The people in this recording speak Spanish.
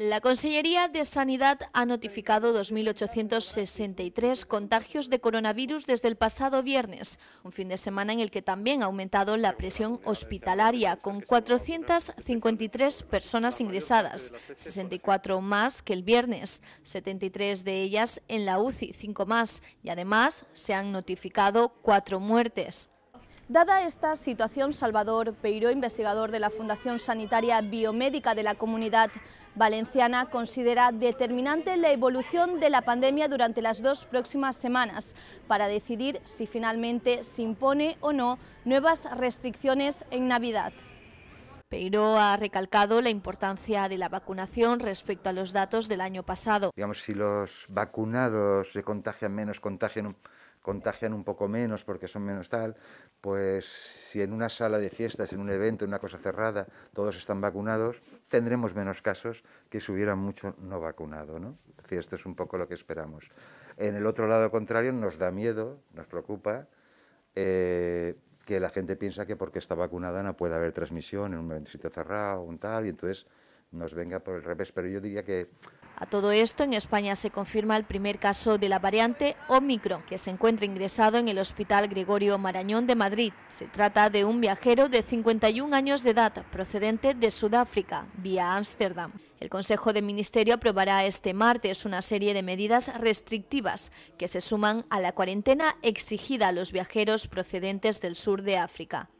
La Consellería de Sanidad ha notificado 2.863 contagios de coronavirus desde el pasado viernes, un fin de semana en el que también ha aumentado la presión hospitalaria, con 453 personas ingresadas, 64 más que el viernes, 73 de ellas en la UCI, 5 más, y además se han notificado 4 muertes. Dada esta situación, Salvador Peiró, investigador de la Fundación Sanitaria Biomédica de la Comunidad Valenciana, considera determinante la evolución de la pandemia durante las dos próximas semanas para decidir si finalmente se impone o no nuevas restricciones en Navidad pero ha recalcado la importancia de la vacunación respecto a los datos del año pasado. Digamos, si los vacunados se contagian menos, contagian, un poco menos porque son menos tal, pues si en una sala de fiestas, en un evento, en una cosa cerrada, todos están vacunados, tendremos menos casos que si hubiera mucho no vacunado. ¿no? esto es un poco lo que esperamos. En el otro lado contrario nos da miedo, nos preocupa, eh, que la gente piensa que porque está vacunada no puede haber transmisión en un sitio cerrado, un tal, y entonces nos venga por el revés, pero yo diría que... A todo esto, en España se confirma el primer caso de la variante Omicron, que se encuentra ingresado en el Hospital Gregorio Marañón de Madrid. Se trata de un viajero de 51 años de edad, procedente de Sudáfrica, vía Ámsterdam. El Consejo de Ministerio aprobará este martes una serie de medidas restrictivas que se suman a la cuarentena exigida a los viajeros procedentes del sur de África.